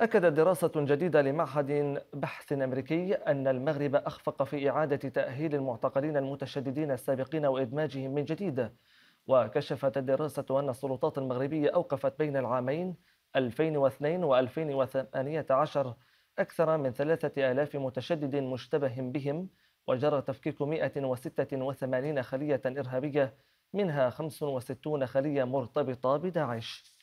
أكدت دراسة جديدة لمعهد بحث أمريكي أن المغرب أخفق في إعادة تأهيل المعتقلين المتشددين السابقين وإدماجهم من جديد وكشفت الدراسة أن السلطات المغربية أوقفت بين العامين 2002 و 2018 أكثر من 3000 متشدد مشتبه بهم وجرى تفكيك 186 خلية إرهابية منها 65 خلية مرتبطة بداعش